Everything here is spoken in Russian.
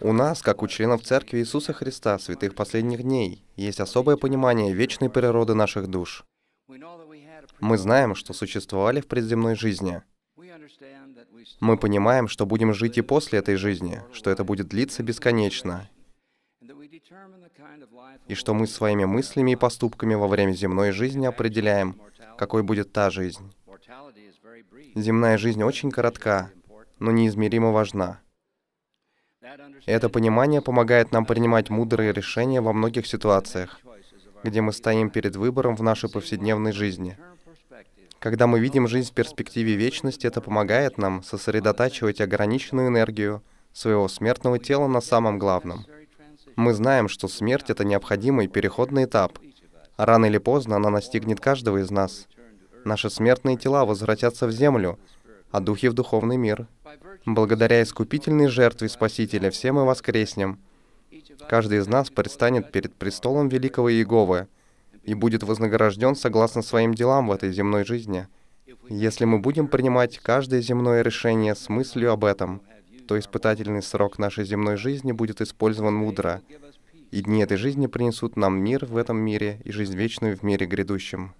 У нас, как у членов Церкви Иисуса Христа, святых последних дней, есть особое понимание вечной природы наших душ. Мы знаем, что существовали в предземной жизни. Мы понимаем, что будем жить и после этой жизни, что это будет длиться бесконечно, и что мы своими мыслями и поступками во время земной жизни определяем, какой будет та жизнь. Земная жизнь очень коротка, но неизмеримо важна. Это понимание помогает нам принимать мудрые решения во многих ситуациях, где мы стоим перед выбором в нашей повседневной жизни. Когда мы видим жизнь в перспективе вечности, это помогает нам сосредотачивать ограниченную энергию своего смертного тела на самом главном. Мы знаем, что смерть — это необходимый переходный этап. Рано или поздно она настигнет каждого из нас. Наши смертные тела возвратятся в землю, а духи в духовный мир — Благодаря искупительной жертве Спасителя все мы воскреснем. Каждый из нас предстанет перед престолом великого Иеговы и будет вознагражден согласно своим делам в этой земной жизни, если мы будем принимать каждое земное решение с мыслью об этом то испытательный срок нашей земной жизни будет использован мудро, и дни этой жизни принесут нам мир в этом мире и жизнь вечную в мире грядущем.